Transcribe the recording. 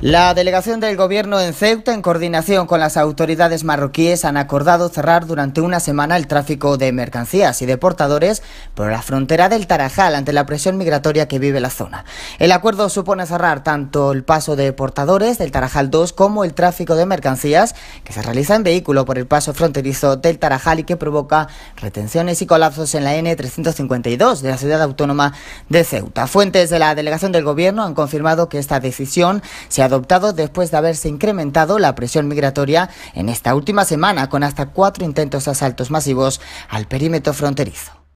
La delegación del gobierno en Ceuta, en coordinación con las autoridades marroquíes, han acordado cerrar durante una semana el tráfico de mercancías y de portadores por la frontera del Tarajal ante la presión migratoria que vive la zona. El acuerdo supone cerrar tanto el paso de portadores del Tarajal 2 como el tráfico de mercancías que se realiza en vehículo por el paso fronterizo del Tarajal y que provoca retenciones y colapsos en la N352 de la ciudad autónoma de Ceuta. Fuentes de la delegación del gobierno han confirmado que esta decisión se ha adoptado después de haberse incrementado la presión migratoria en esta última semana con hasta cuatro intentos de asaltos masivos al perímetro fronterizo.